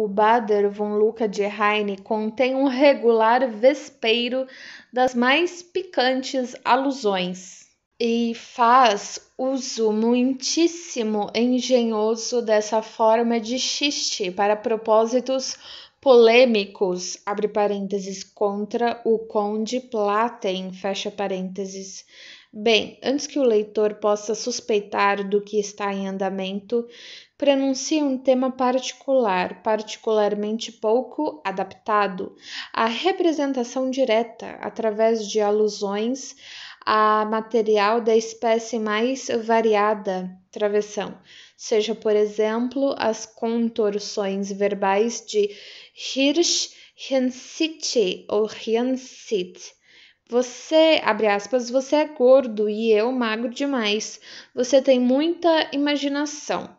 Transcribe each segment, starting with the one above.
O Bader von Luca de Heine contém um regular vespeiro das mais picantes alusões e faz uso muitíssimo engenhoso dessa forma de xiste para propósitos polêmicos, abre parênteses, contra o conde Platen, fecha parênteses. Bem, antes que o leitor possa suspeitar do que está em andamento, pronuncia um tema particular, particularmente pouco adaptado à representação direta através de alusões a material da espécie mais variada travessão, seja, por exemplo, as contorções verbais de Hirsch, Hinsitchi ou Hensit. Você, abre aspas, você é gordo e eu magro demais. Você tem muita imaginação.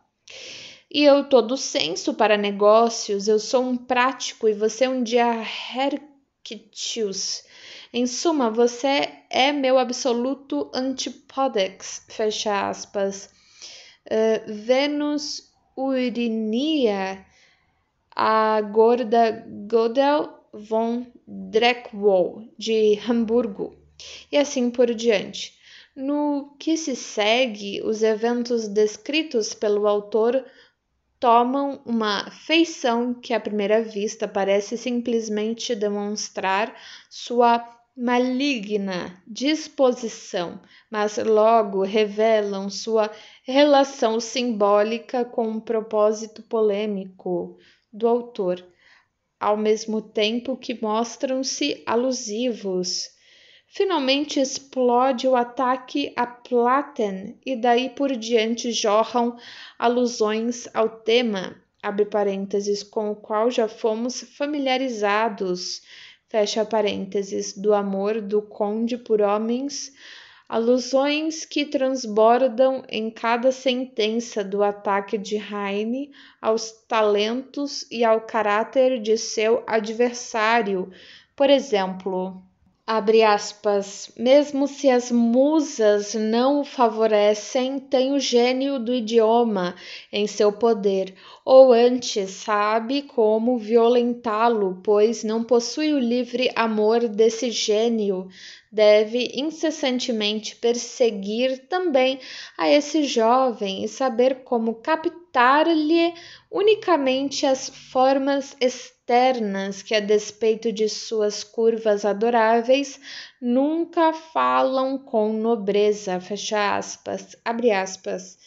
E eu todo senso para negócios, eu sou um prático e você é um diarrectius. Em suma, você é meu absoluto antipodex, fecha aspas. Uh, Vênus Urinia, a gorda godel von Dreckwall, de Hamburgo, e assim por diante. No que se segue, os eventos descritos pelo autor tomam uma feição que à primeira vista parece simplesmente demonstrar sua maligna disposição, mas logo revelam sua relação simbólica com o um propósito polêmico do autor, ao mesmo tempo que mostram-se alusivos Finalmente explode o ataque a Platen e daí por diante jorram alusões ao tema, abre parênteses, com o qual já fomos familiarizados, fecha parênteses, do amor do conde por homens, alusões que transbordam em cada sentença do ataque de Heine aos talentos e ao caráter de seu adversário. Por exemplo, abre aspas, mesmo se as musas não o favorecem, tem o gênio do idioma em seu poder, ou antes sabe como violentá-lo, pois não possui o livre amor desse gênio, deve incessantemente perseguir também a esse jovem e saber como captá contar-lhe unicamente as formas externas que, a despeito de suas curvas adoráveis, nunca falam com nobreza. Fecha aspas, abre aspas.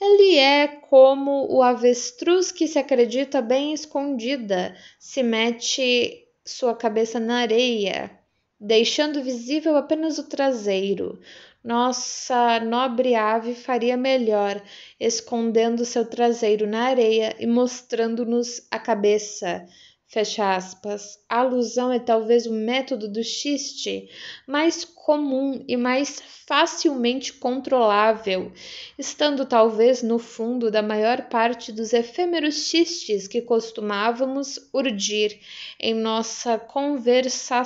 Ele é como o avestruz que se acredita bem escondida, se mete sua cabeça na areia, deixando visível apenas o traseiro nossa nobre ave faria melhor, escondendo seu traseiro na areia e mostrando-nos a cabeça. Fecha aspas. A alusão é talvez o método do xiste mais comum e mais facilmente controlável, estando talvez no fundo da maior parte dos efêmeros xistes que costumávamos urdir em nossa conversa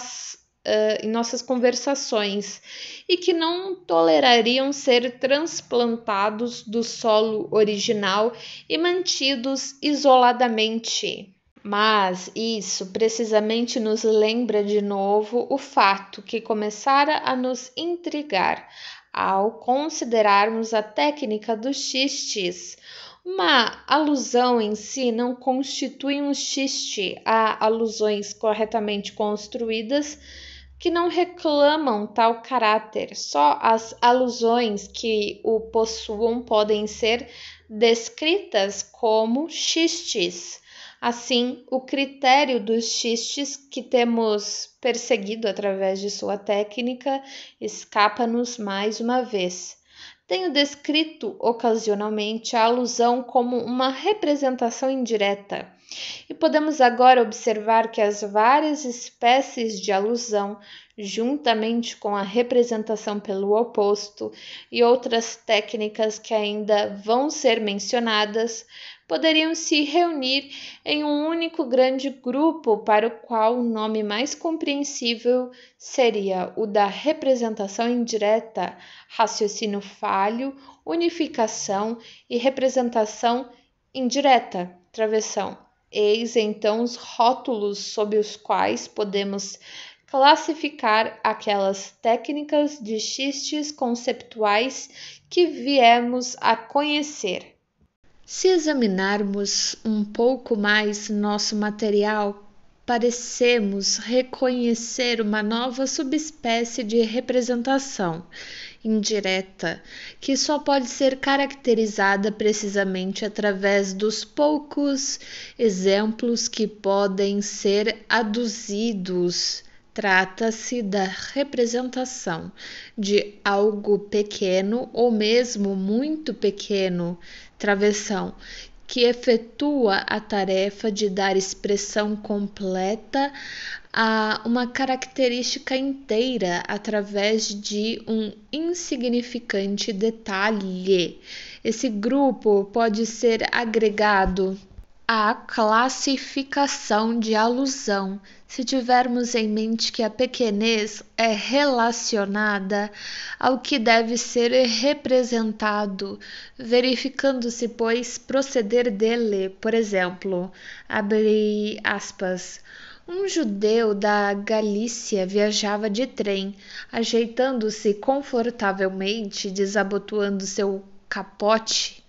uh, em nossas conversações e que não tolerariam ser transplantados do solo original e mantidos isoladamente. Mas isso precisamente nos lembra de novo o fato que começara a nos intrigar ao considerarmos a técnica dos xistes. Uma alusão em si não constitui um xiste a alusões corretamente construídas que não reclamam tal caráter, só as alusões que o possuam podem ser descritas como xistes. Assim, o critério dos xistes que temos perseguido através de sua técnica escapa-nos mais uma vez. Tenho descrito ocasionalmente a alusão como uma representação indireta e podemos agora observar que as várias espécies de alusão, juntamente com a representação pelo oposto e outras técnicas que ainda vão ser mencionadas, poderiam se reunir em um único grande grupo para o qual o nome mais compreensível seria o da representação indireta, raciocínio falho, unificação e representação indireta, travessão. Eis então os rótulos sob os quais podemos classificar aquelas técnicas de xistes conceptuais que viemos a conhecer. Se examinarmos um pouco mais nosso material, parecemos reconhecer uma nova subespécie de representação indireta, que só pode ser caracterizada precisamente através dos poucos exemplos que podem ser aduzidos. Trata-se da representação de algo pequeno ou mesmo muito pequeno, travessão, que efetua a tarefa de dar expressão completa a uma característica inteira através de um insignificante detalhe. Esse grupo pode ser agregado a classificação de alusão, se tivermos em mente que a pequenez é relacionada ao que deve ser representado, verificando-se, pois, proceder dele, por exemplo, abre aspas. Um judeu da Galícia viajava de trem, ajeitando-se confortavelmente, desabotoando seu capote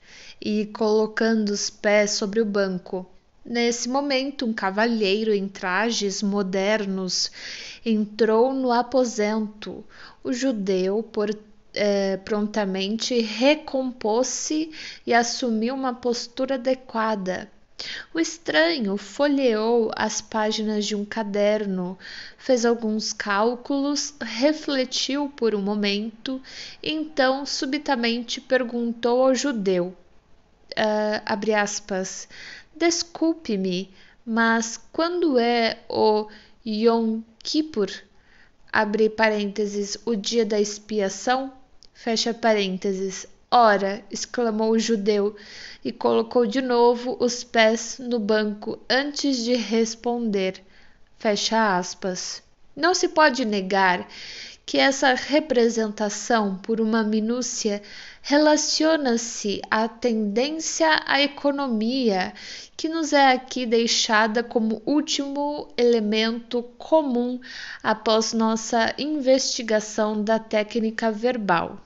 e colocando os pés sobre o banco. Nesse momento, um cavalheiro em trajes modernos entrou no aposento. O judeu, por, eh, prontamente, recompôs-se e assumiu uma postura adequada. O estranho folheou as páginas de um caderno, fez alguns cálculos, refletiu por um momento, então subitamente perguntou ao judeu: uh, abre aspas, desculpe-me, mas quando é o Yom Kippur, abre parênteses, o dia da expiação, fecha parênteses, Ora! exclamou o judeu e colocou de novo os pés no banco antes de responder. Fecha aspas. Não se pode negar que essa representação por uma minúcia relaciona-se à tendência à economia, que nos é aqui deixada como último elemento comum após nossa investigação da técnica verbal.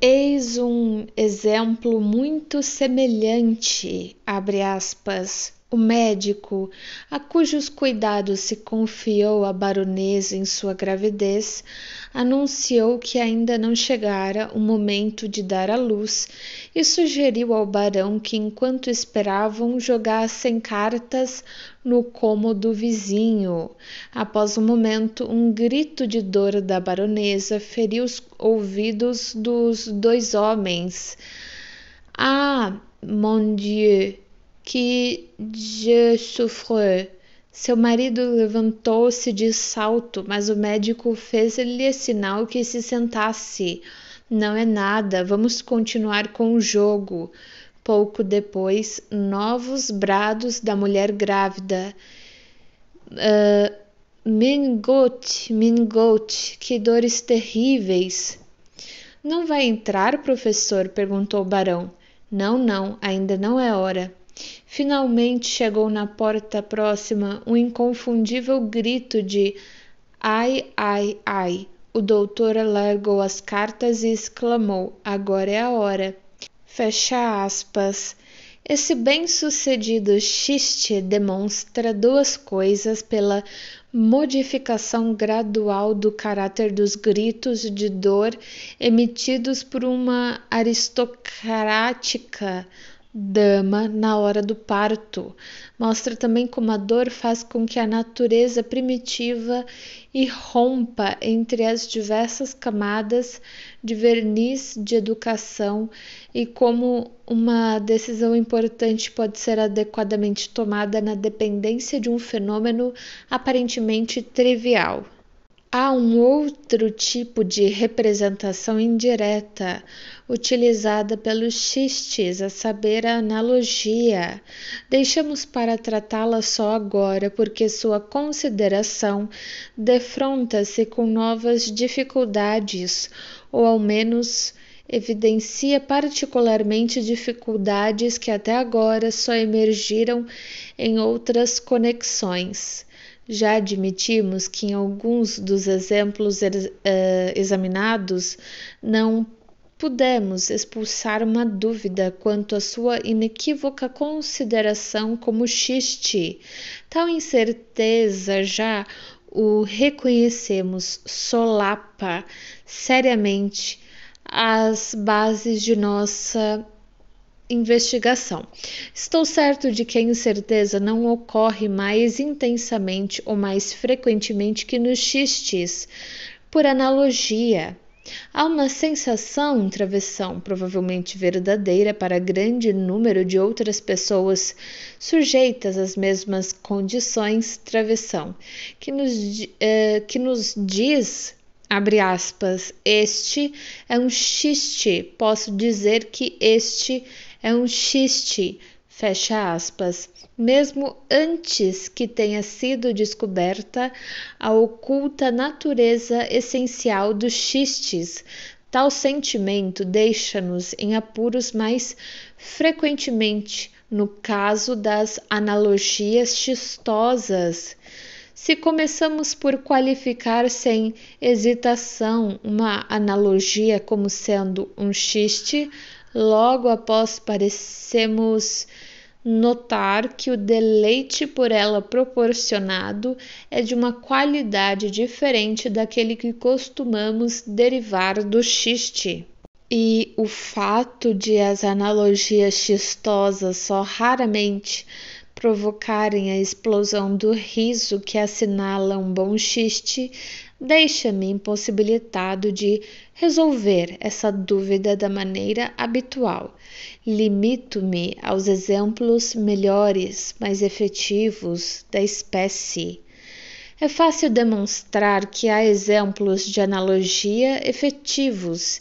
Eis um exemplo muito semelhante, abre aspas, o médico, a cujos cuidados se confiou a baronesa em sua gravidez, anunciou que ainda não chegara o momento de dar à luz e sugeriu ao barão que, enquanto esperavam, jogassem cartas no cômodo vizinho. Após um momento, um grito de dor da baronesa feriu os ouvidos dos dois homens. Ah, mon Dieu! que je souffre. Seu marido levantou-se de salto, mas o médico fez-lhe sinal que se sentasse. Não é nada, vamos continuar com o jogo. Pouco depois, novos brados da mulher grávida. Uh, ah, Mingot, Mingot, que dores terríveis! Não vai entrar, professor? perguntou o barão. Não, não, ainda não é hora. Finalmente chegou na porta próxima um inconfundível grito de ai, ai, ai. O doutor largou as cartas e exclamou: Agora é a hora. Fecha aspas. Esse bem-sucedido xiste demonstra duas coisas pela modificação gradual do caráter dos gritos de dor emitidos por uma aristocrática dama na hora do parto. Mostra também como a dor faz com que a natureza primitiva irrompa entre as diversas camadas de verniz de educação e como uma decisão importante pode ser adequadamente tomada na dependência de um fenômeno aparentemente trivial. Há um outro tipo de representação indireta utilizada pelos xistes, a saber, a analogia. Deixamos para tratá-la só agora, porque sua consideração defronta-se com novas dificuldades, ou ao menos evidencia particularmente dificuldades que até agora só emergiram em outras conexões. Já admitimos que em alguns dos exemplos eh, examinados não pudemos expulsar uma dúvida quanto à sua inequívoca consideração como xiste. Tal incerteza já o reconhecemos solapa seriamente as bases de nossa investigação. Estou certo de que a incerteza não ocorre mais intensamente ou mais frequentemente que nos xistes. Por analogia, Há uma sensação, travessão, provavelmente verdadeira para grande número de outras pessoas sujeitas às mesmas condições, travessão, que nos, eh, que nos diz, abre aspas, este é um xiste, posso dizer que este é um xiste, fecha aspas, mesmo antes que tenha sido descoberta a oculta natureza essencial dos xistes. Tal sentimento deixa-nos em apuros mais frequentemente no caso das analogias xistosas. Se começamos por qualificar sem hesitação uma analogia como sendo um xiste, Logo após, parecemos notar que o deleite por ela proporcionado é de uma qualidade diferente daquele que costumamos derivar do xiste. E o fato de as analogias xistosas só raramente provocarem a explosão do riso que assinala um bom xiste deixa-me impossibilitado de resolver essa dúvida da maneira habitual. Limito-me aos exemplos melhores, mais efetivos da espécie. É fácil demonstrar que há exemplos de analogia efetivos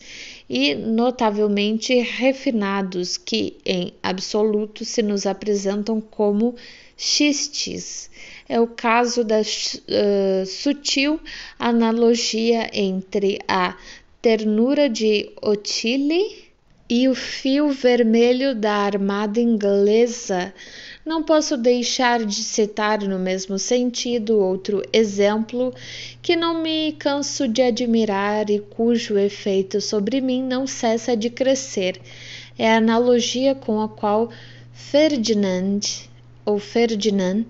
e notavelmente refinados que, em absoluto, se nos apresentam como xistes é o caso da uh, sutil analogia entre a ternura de Ottilie e o fio vermelho da armada inglesa. Não posso deixar de citar no mesmo sentido outro exemplo que não me canso de admirar e cujo efeito sobre mim não cessa de crescer. É a analogia com a qual Ferdinand ou Ferdinand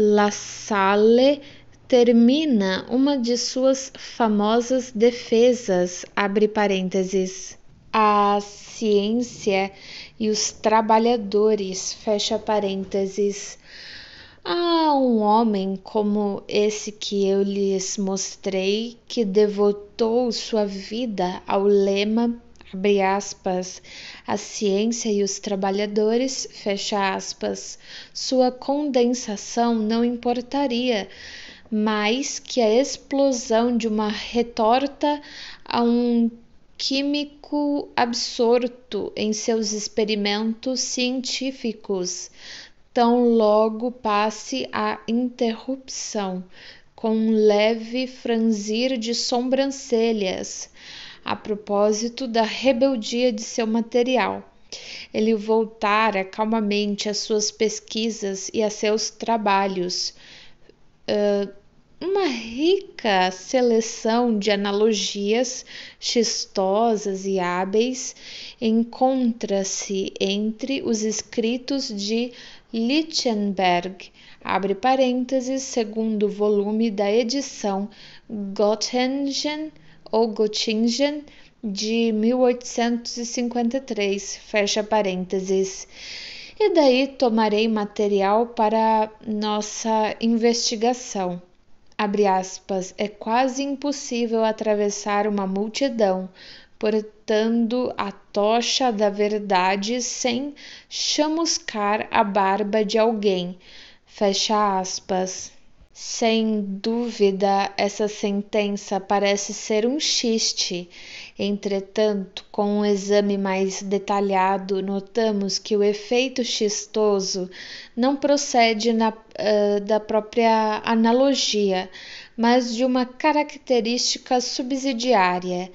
La Salle termina uma de suas famosas defesas, abre parênteses, a ciência e os trabalhadores, fecha parênteses. Há um homem como esse que eu lhes mostrei que devotou sua vida ao lema abre aspas, a ciência e os trabalhadores, fecha aspas, sua condensação não importaria mais que a explosão de uma retorta a um químico absorto em seus experimentos científicos, tão logo passe a interrupção, com um leve franzir de sobrancelhas a propósito da rebeldia de seu material. Ele voltara calmamente às suas pesquisas e a seus trabalhos. Uh, uma rica seleção de analogias chistosas e hábeis encontra-se entre os escritos de Lichtenberg, abre parênteses, segundo volume da edição Göttingen ou Göttingen de 1853, fecha parênteses. E daí tomarei material para nossa investigação. Abre aspas, é quase impossível atravessar uma multidão, portando a tocha da verdade sem chamuscar a barba de alguém. Fecha aspas. Sem dúvida, essa sentença parece ser um xiste. Entretanto, com um exame mais detalhado, notamos que o efeito xistoso não procede na, uh, da própria analogia, mas de uma característica subsidiária.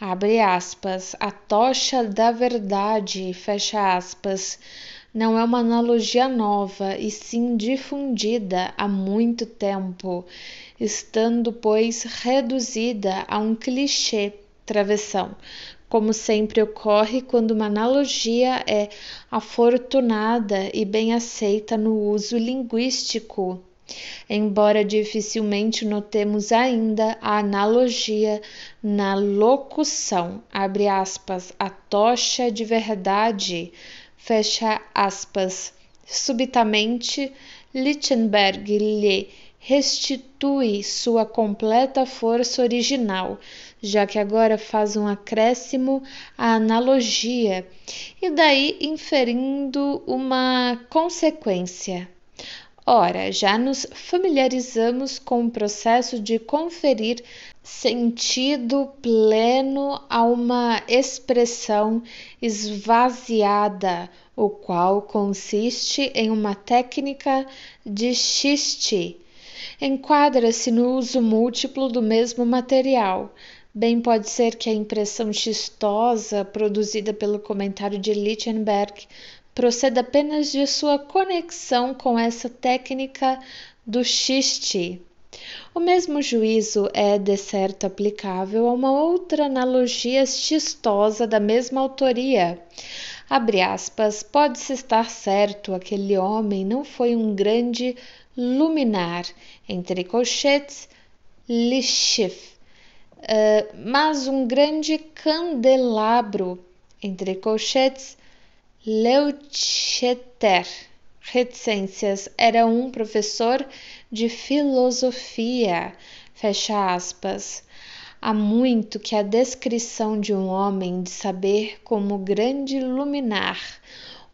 Abre aspas, a tocha da verdade, fecha aspas não é uma analogia nova, e sim difundida há muito tempo, estando, pois, reduzida a um clichê travessão, como sempre ocorre quando uma analogia é afortunada e bem aceita no uso linguístico. Embora dificilmente notemos ainda a analogia na locução, abre aspas, a tocha de verdade, Fecha aspas. Subitamente, Lichtenberg lhe restitui sua completa força original, já que agora faz um acréscimo à analogia e daí inferindo uma consequência. Ora, já nos familiarizamos com o processo de conferir sentido pleno a uma expressão esvaziada, o qual consiste em uma técnica de xiste. Enquadra-se no uso múltiplo do mesmo material. Bem pode ser que a impressão xistosa produzida pelo comentário de Lichtenberg proceda apenas de sua conexão com essa técnica do xiste. O mesmo juízo é, de certo, aplicável a uma outra analogia chistosa da mesma autoria. Abre aspas, pode-se estar certo, aquele homem não foi um grande luminar, entre colchetes, Lichif, uh, eh, mas um grande candelabro, entre colchetes, leucheter. Reticências, era um professor de filosofia. Fecha aspas. Há muito que a descrição de um homem de saber como grande luminar,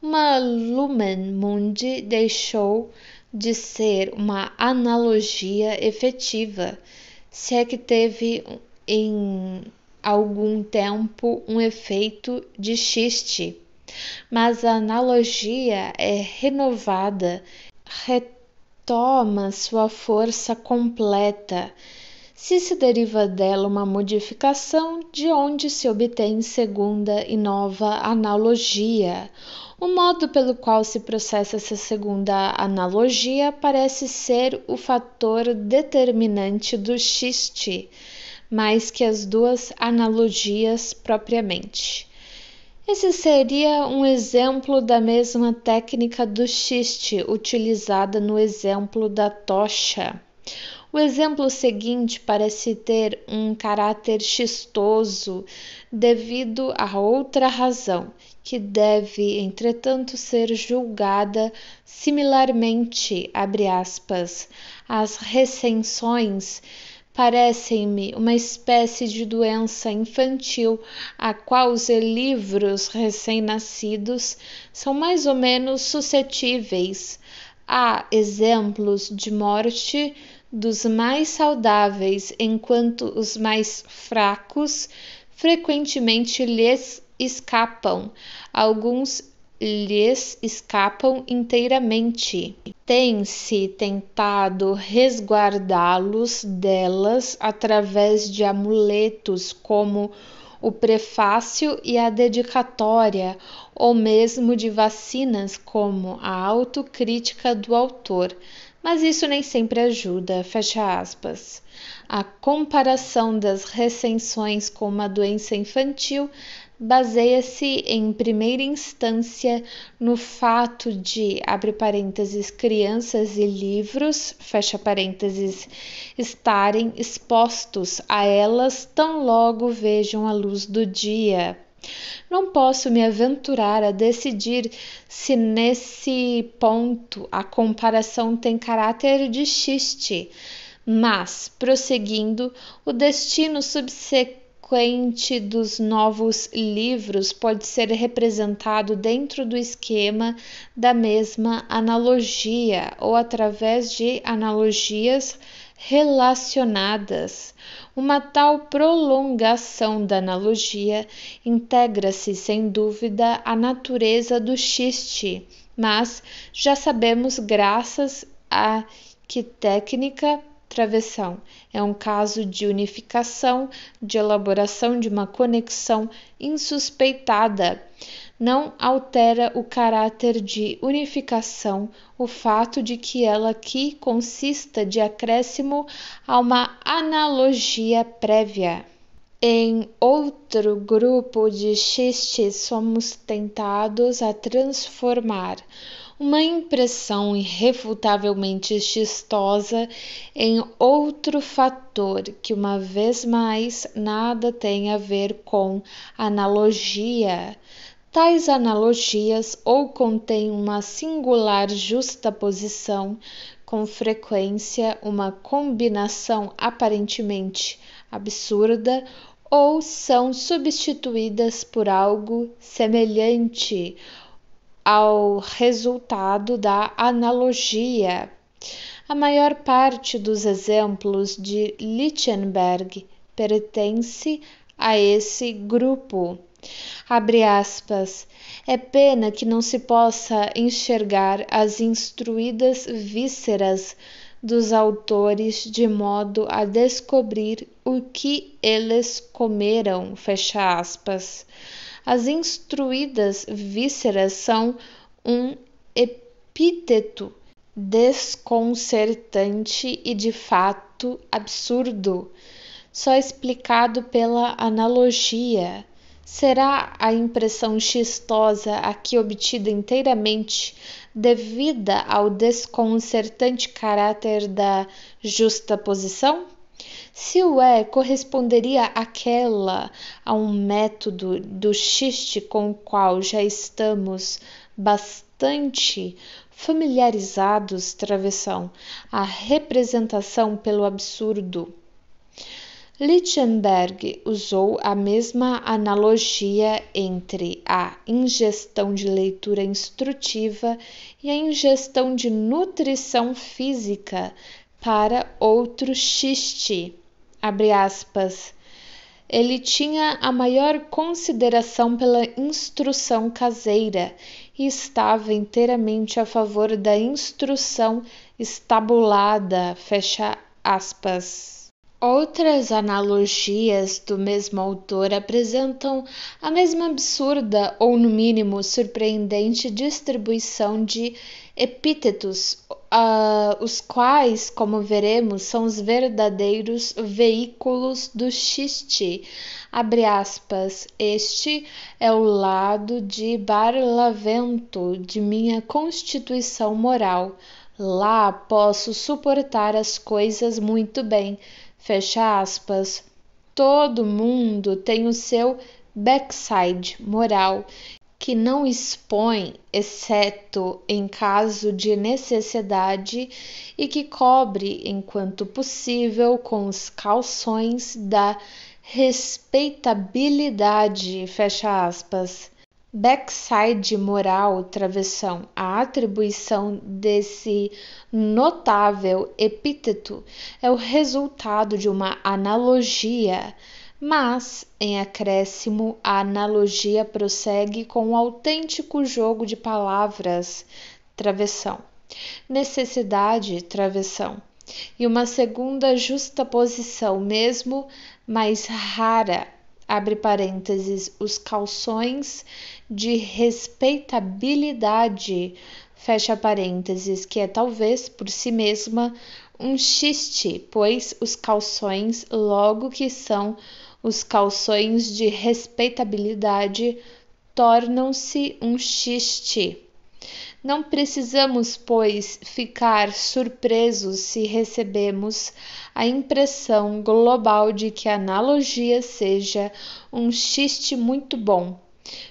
uma lumen mundi, deixou de ser uma analogia efetiva, se é que teve em algum tempo um efeito de xiste. Mas a analogia é renovada, toma sua força completa se se deriva dela uma modificação de onde se obtém segunda e nova analogia. O modo pelo qual se processa essa segunda analogia parece ser o fator determinante do xiste, mais que as duas analogias propriamente. Esse seria um exemplo da mesma técnica do xiste utilizada no exemplo da tocha. O exemplo seguinte parece ter um caráter xistoso devido a outra razão, que deve, entretanto, ser julgada similarmente, abre aspas, às recensões parecem-me uma espécie de doença infantil, a qual os livros recém-nascidos são mais ou menos suscetíveis. Há exemplos de morte dos mais saudáveis, enquanto os mais fracos frequentemente lhes escapam. Alguns lhes escapam inteiramente. Tem-se tentado resguardá-los delas através de amuletos como o prefácio e a dedicatória, ou mesmo de vacinas como a autocrítica do autor, mas isso nem sempre ajuda. Fecha aspas. A comparação das recensões com uma doença infantil baseia-se em primeira instância no fato de, abre parênteses, crianças e livros, fecha parênteses, estarem expostos a elas tão logo vejam a luz do dia. Não posso me aventurar a decidir se nesse ponto a comparação tem caráter de xiste, mas, prosseguindo, o destino subsequente frequente dos novos livros pode ser representado dentro do esquema da mesma analogia ou através de analogias relacionadas. Uma tal prolongação da analogia integra-se sem dúvida à natureza do xiste, mas já sabemos, graças à que técnica travessão. É um caso de unificação, de elaboração de uma conexão insuspeitada. Não altera o caráter de unificação o fato de que ela aqui consista de acréscimo a uma analogia prévia. Em outro grupo de xistes, somos tentados a transformar uma impressão irrefutavelmente xistosa em outro fator que, uma vez mais, nada tem a ver com analogia. Tais analogias ou contêm uma singular justaposição, com frequência uma combinação aparentemente absurda, ou são substituídas por algo semelhante, ao resultado da analogia. A maior parte dos exemplos de Lichtenberg pertence a esse grupo. Abre aspas. É pena que não se possa enxergar as instruídas vísceras dos autores de modo a descobrir o que eles comeram. Fecha aspas. As instruídas vísceras são um epíteto desconcertante e de fato absurdo, só explicado pela analogia. Será a impressão chistosa aqui obtida inteiramente devida ao desconcertante caráter da justaposição? Se o é corresponderia àquela a um método do xiste com o qual já estamos bastante familiarizados, travessão, a representação pelo absurdo. Lichtenberg usou a mesma analogia entre a ingestão de leitura instrutiva e a ingestão de nutrição física para outro xiste abre aspas, ele tinha a maior consideração pela instrução caseira e estava inteiramente a favor da instrução estabulada, fecha aspas. Outras analogias do mesmo autor apresentam a mesma absurda ou, no mínimo, surpreendente distribuição de epítetos, uh, os quais, como veremos, são os verdadeiros veículos do xiste. Abre aspas, este é o lado de Barlavento de minha constituição moral. Lá posso suportar as coisas muito bem. Fecha aspas. Todo mundo tem o seu backside moral que não expõe, exceto em caso de necessidade, e que cobre, enquanto possível, com os calções da respeitabilidade, fecha aspas. Backside moral travessão, a atribuição desse notável epíteto é o resultado de uma analogia mas, em acréscimo, a analogia prossegue com um autêntico jogo de palavras, travessão, necessidade, travessão, e uma segunda justaposição, mesmo mais rara, abre parênteses, os calções de respeitabilidade, fecha parênteses, que é talvez por si mesma um xiste, pois os calções, logo que são os calções de respeitabilidade tornam-se um xiste. Não precisamos, pois, ficar surpresos se recebemos a impressão global de que a analogia seja um xiste muito bom,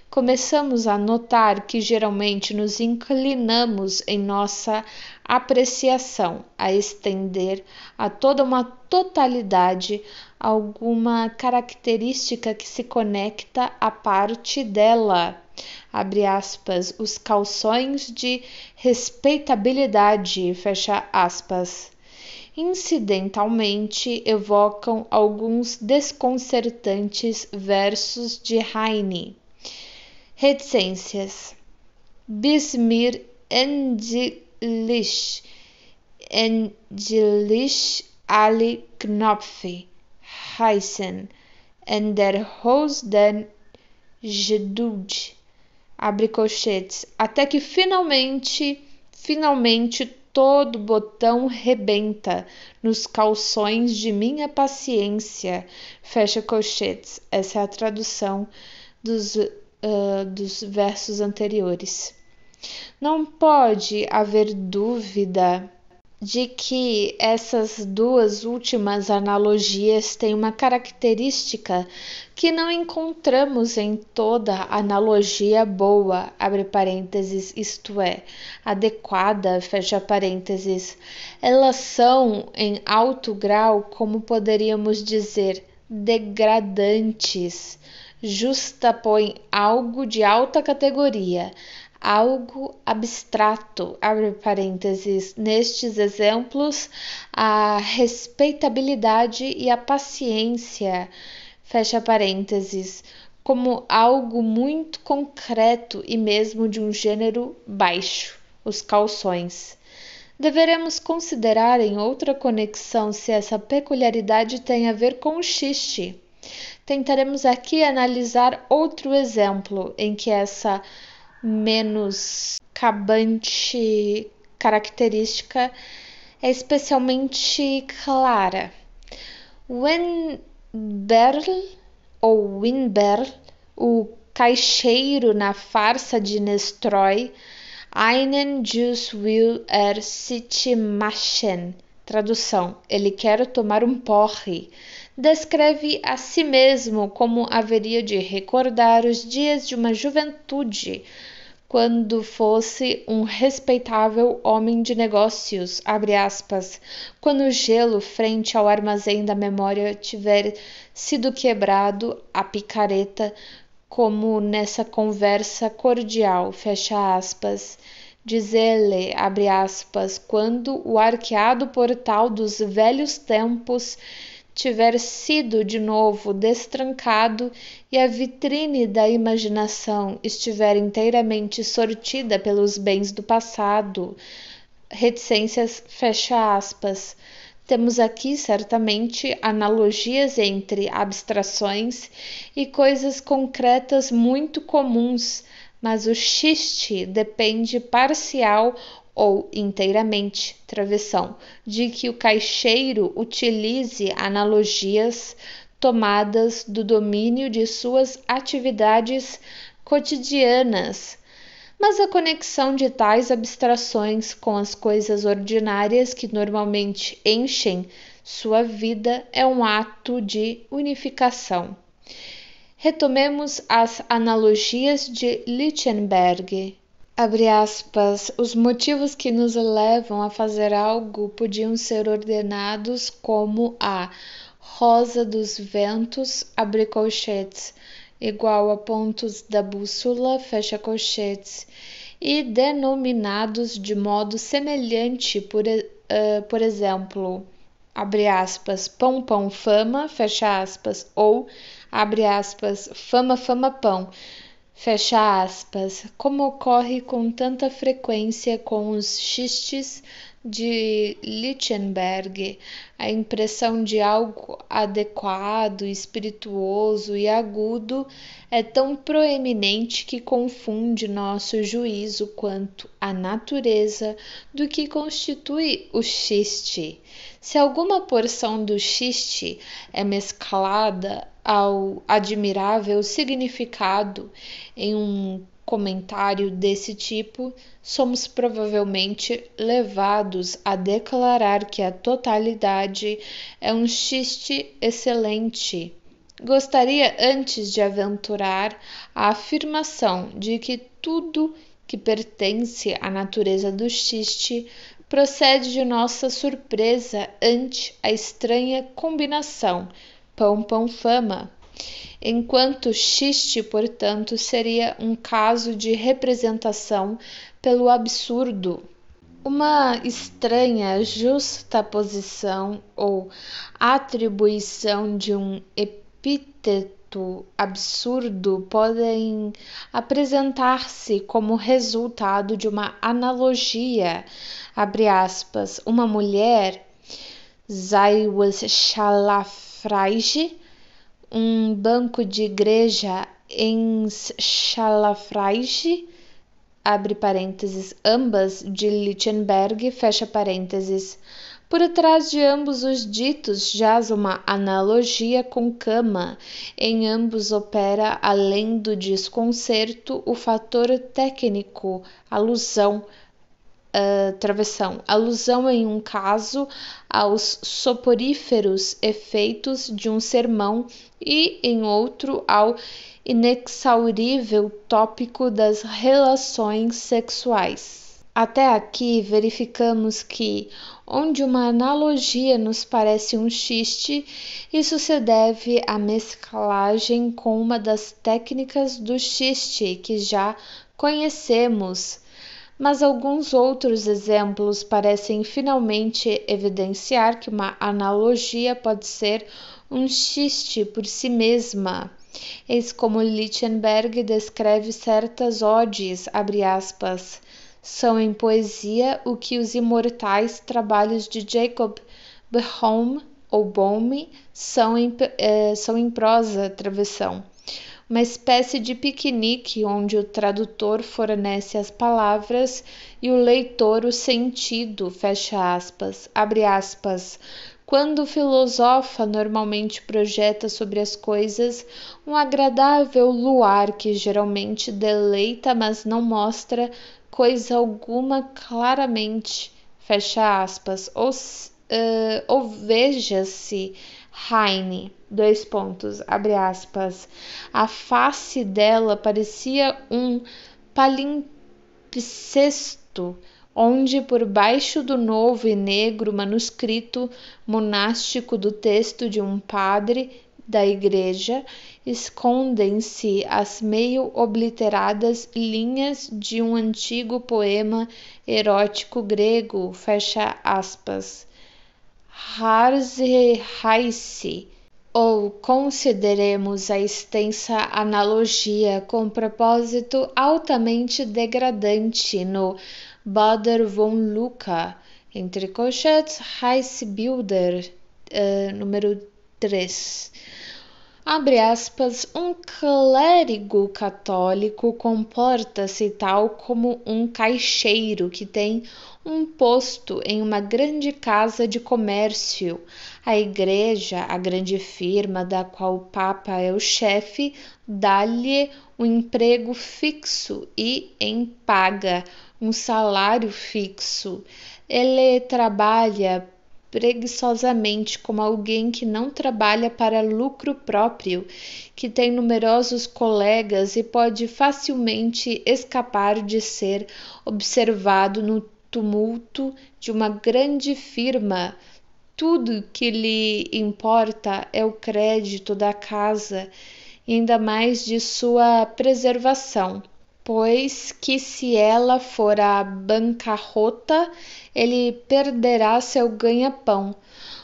começamos a notar que geralmente nos inclinamos em nossa apreciação a estender a toda uma totalidade alguma característica que se conecta à parte dela. Abre aspas, os calções de respeitabilidade, fecha aspas incidentalmente evocam alguns desconcertantes versos de Heine reticências. Bismir Endlich, Endlich Ali Knopf, heisen, en der Hosen Geduld. Abre colchetes, até que finalmente, finalmente todo botão rebenta nos calções de minha paciência. Fecha colchetes. Essa é a tradução dos uh, dos versos anteriores. Não pode haver dúvida de que essas duas últimas analogias têm uma característica que não encontramos em toda analogia boa, abre parênteses, isto é, adequada, fecha parênteses. Elas são em alto grau, como poderíamos dizer, degradantes justapõe algo de alta categoria, algo abstrato, abre parênteses, nestes exemplos, a respeitabilidade e a paciência, fecha parênteses, como algo muito concreto e mesmo de um gênero baixo, os calções. Deveremos considerar em outra conexão se essa peculiaridade tem a ver com o xiste. Tentaremos aqui analisar outro exemplo em que essa menos cabante característica é especialmente clara. Winberl ou Winberl, o caixeiro na farsa de Nestroy, einen Juice will er sich machen. Tradução: Ele quer tomar um porre descreve a si mesmo como haveria de recordar os dias de uma juventude quando fosse um respeitável homem de negócios, aspas, quando o gelo frente ao armazém da memória tiver sido quebrado a picareta, como nessa conversa cordial, fecha aspas, diz ele, abre aspas, quando o arqueado portal dos velhos tempos tiver sido de novo destrancado e a vitrine da imaginação estiver inteiramente sortida pelos bens do passado. Reticências, fecha aspas. Temos aqui certamente analogias entre abstrações e coisas concretas muito comuns, mas o xiste depende parcial ou inteiramente travessão, de que o caixeiro utilize analogias tomadas do domínio de suas atividades cotidianas. Mas a conexão de tais abstrações com as coisas ordinárias que normalmente enchem sua vida é um ato de unificação. Retomemos as analogias de Lichtenberg abre aspas, os motivos que nos levam a fazer algo podiam ser ordenados como a rosa dos ventos, abre colchetes, igual a pontos da bússola, fecha colchetes, e denominados de modo semelhante, por, uh, por exemplo, abre aspas, pão, pão, fama, fecha aspas, ou abre aspas, fama, fama, pão, Fecha aspas, como ocorre com tanta frequência com os xistes de Lichtenberg, a impressão de algo adequado, espirituoso e agudo é tão proeminente que confunde nosso juízo quanto à natureza do que constitui o xiste. Se alguma porção do xiste é mesclada ao admirável significado em um comentário desse tipo, somos provavelmente levados a declarar que a totalidade é um xiste excelente. Gostaria antes de aventurar a afirmação de que tudo que pertence à natureza do xiste procede de nossa surpresa ante a estranha combinação pão pão fama, enquanto xiste, portanto, seria um caso de representação pelo absurdo. Uma estranha justaposição ou atribuição de um epíteto absurdo podem apresentar-se como resultado de uma analogia, abre aspas, uma mulher, Zai was shalaf, Freige, um banco de igreja em Schalafreige, abre parênteses, ambas de Lichtenberg, fecha parênteses. Por trás de ambos os ditos jaz uma analogia com cama. Em ambos opera, além do desconcerto, o fator técnico, alusão, uh, travessão, alusão em um caso aos soporíferos efeitos de um sermão e em outro ao inexaurível tópico das relações sexuais. Até aqui verificamos que, onde uma analogia nos parece um xiste, isso se deve à mesclagem com uma das técnicas do xiste que já conhecemos, mas alguns outros exemplos parecem finalmente evidenciar que uma analogia pode ser um xiste tipo por si mesma. Eis como Lichtenberg descreve certas odes, aspas, são em poesia o que os imortais trabalhos de Jacob Behom ou Bohme são em, eh, são em prosa, travessão uma espécie de piquenique onde o tradutor fornece as palavras e o leitor o sentido, fecha aspas, abre aspas. Quando o filosofa normalmente projeta sobre as coisas um agradável luar que geralmente deleita, mas não mostra coisa alguma claramente, fecha aspas, ou, uh, ou veja-se Heine, dois pontos, abre aspas. A face dela parecia um palimpsesto, onde por baixo do novo e negro manuscrito monástico do texto de um padre da igreja escondem-se as meio obliteradas linhas de um antigo poema erótico grego, fecha aspas. Harzreise, ou consideremos a extensa analogia com propósito altamente degradante no Bader von Luca entre colchetes, Heisebilder, uh, eh, número 3 abre aspas, um clérigo católico comporta-se tal como um caixeiro que tem um posto em uma grande casa de comércio. A igreja, a grande firma da qual o Papa é o chefe, dá-lhe um emprego fixo e em paga, um salário fixo. Ele trabalha preguiçosamente como alguém que não trabalha para lucro próprio, que tem numerosos colegas e pode facilmente escapar de ser observado no tumulto de uma grande firma. Tudo que lhe importa é o crédito da casa, ainda mais de sua preservação pois que se ela for à bancarrota, ele perderá seu ganha-pão.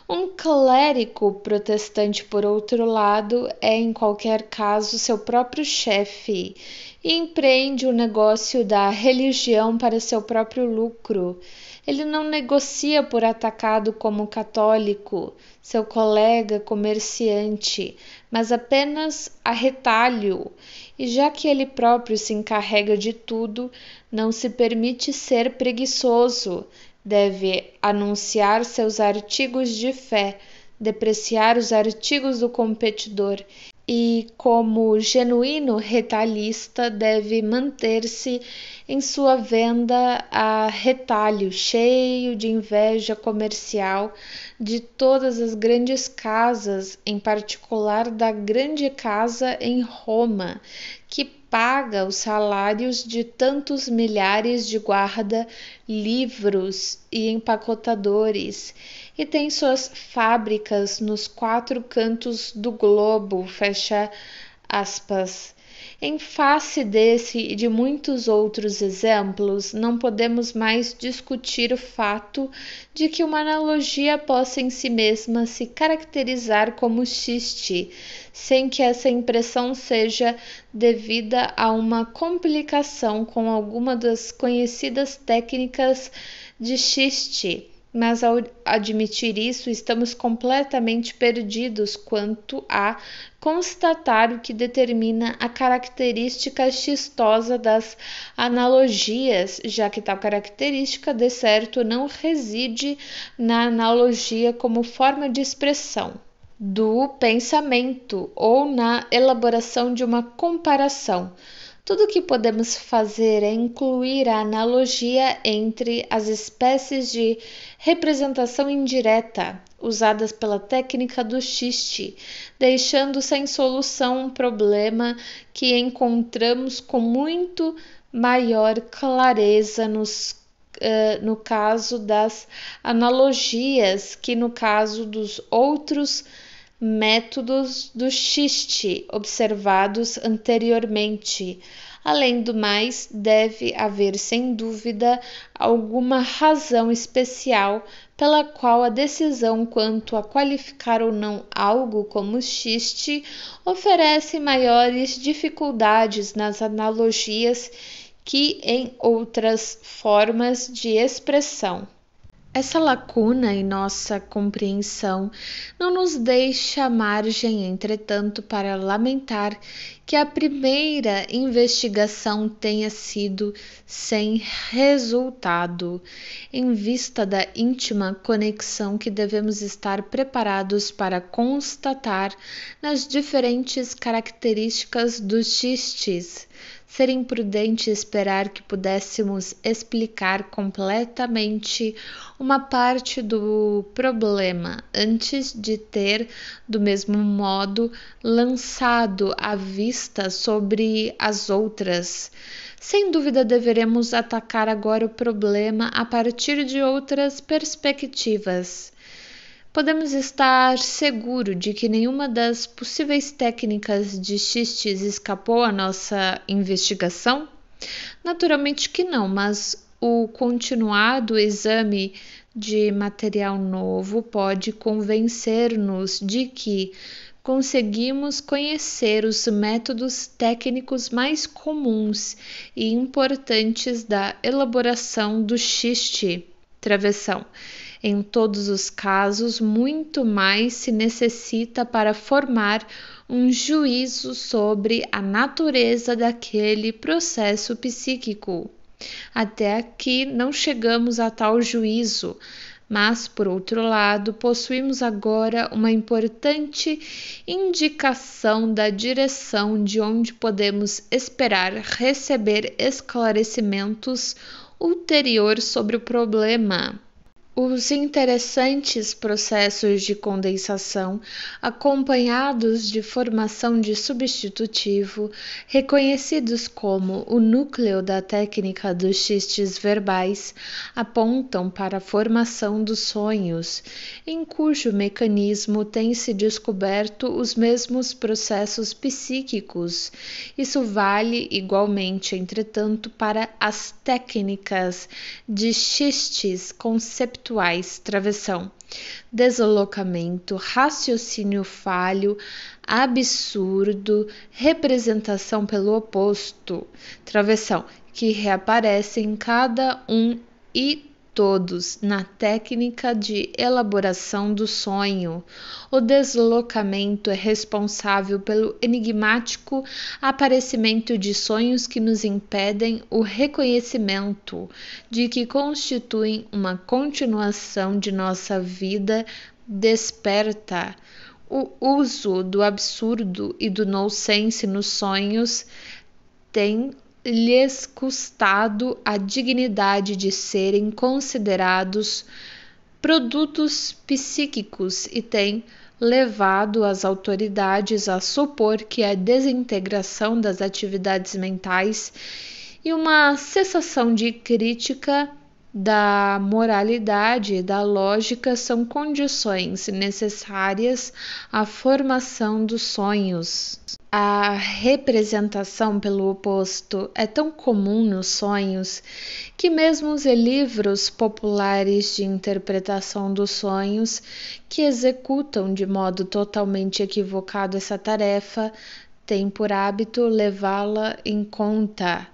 Um clérigo protestante, por outro lado, é em qualquer caso seu próprio chefe e empreende o negócio da religião para seu próprio lucro. Ele não negocia por atacado como católico, seu colega comerciante, mas apenas a retalho e já que ele próprio se encarrega de tudo, não se permite ser preguiçoso, deve anunciar seus artigos de fé, depreciar os artigos do competidor e, como genuíno retalhista, deve manter-se em sua venda a retalho, cheio de inveja comercial de todas as grandes casas, em particular da grande casa em Roma, que paga os salários de tantos milhares de guarda-livros e empacotadores e tem suas fábricas nos quatro cantos do globo, fecha aspas. Em face desse e de muitos outros exemplos, não podemos mais discutir o fato de que uma analogia possa em si mesma se caracterizar como xiste, sem que essa impressão seja devida a uma complicação com alguma das conhecidas técnicas de xiste mas ao admitir isso, estamos completamente perdidos quanto a constatar o que determina a característica xistosa das analogias, já que tal característica, de certo, não reside na analogia como forma de expressão do pensamento ou na elaboração de uma comparação tudo o que podemos fazer é incluir a analogia entre as espécies de representação indireta usadas pela técnica do xiste, deixando sem solução um problema que encontramos com muito maior clareza nos, uh, no caso das analogias que no caso dos outros métodos do xiste observados anteriormente. Além do mais, deve haver sem dúvida alguma razão especial pela qual a decisão quanto a qualificar ou não algo como xiste oferece maiores dificuldades nas analogias que em outras formas de expressão. Essa lacuna em nossa compreensão não nos deixa margem, entretanto, para lamentar que a primeira investigação tenha sido sem resultado, em vista da íntima conexão que devemos estar preparados para constatar nas diferentes características dos xistes Ser imprudente esperar que pudéssemos explicar completamente uma parte do problema antes de ter, do mesmo modo, lançado a vista sobre as outras. Sem dúvida, deveremos atacar agora o problema a partir de outras perspectivas podemos estar seguro de que nenhuma das possíveis técnicas de xistes escapou à nossa investigação? Naturalmente que não, mas o continuado exame de material novo pode convencer-nos de que conseguimos conhecer os métodos técnicos mais comuns e importantes da elaboração do xiste travessão em todos os casos, muito mais se necessita para formar um juízo sobre a natureza daquele processo psíquico. Até aqui não chegamos a tal juízo, mas, por outro lado, possuímos agora uma importante indicação da direção de onde podemos esperar receber esclarecimentos ulterior sobre o problema os interessantes processos de condensação, acompanhados de formação de substitutivo, reconhecidos como o núcleo da técnica dos xistes verbais, apontam para a formação dos sonhos, em cujo mecanismo têm se descoberto os mesmos processos psíquicos. Isso vale igualmente, entretanto, para as técnicas de xistes conceptuais travessão, deslocamento, raciocínio falho, absurdo, representação pelo oposto, travessão, que reaparecem cada um e todos na técnica de elaboração do sonho. O deslocamento é responsável pelo enigmático aparecimento de sonhos que nos impedem o reconhecimento de que constituem uma continuação de nossa vida desperta. O uso do absurdo e do nonsense nos sonhos tem lhes custado a dignidade de serem considerados produtos psíquicos e tem levado as autoridades a supor que a desintegração das atividades mentais e uma cessação de crítica da moralidade e da lógica são condições necessárias à formação dos sonhos. A representação pelo oposto é tão comum nos sonhos que, mesmo os livros populares de interpretação dos sonhos, que executam de modo totalmente equivocado essa tarefa, têm por hábito levá-la em conta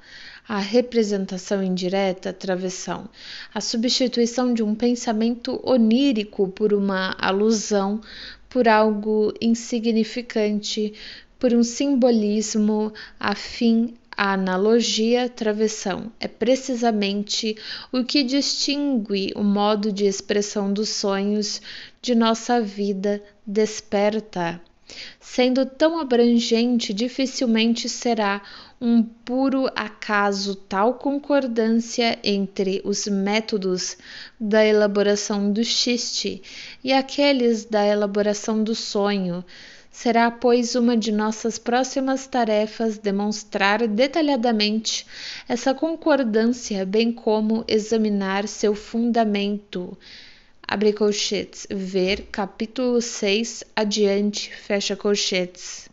a representação indireta, travessão, a substituição de um pensamento onírico por uma alusão, por algo insignificante, por um simbolismo afim à analogia, travessão. É precisamente o que distingue o modo de expressão dos sonhos de nossa vida desperta Sendo tão abrangente, dificilmente será um puro acaso tal concordância entre os métodos da elaboração do xiste e aqueles da elaboração do sonho. Será, pois, uma de nossas próximas tarefas demonstrar detalhadamente essa concordância, bem como examinar seu fundamento abre colchetes, ver, capítulo 6, adiante, fecha colchetes.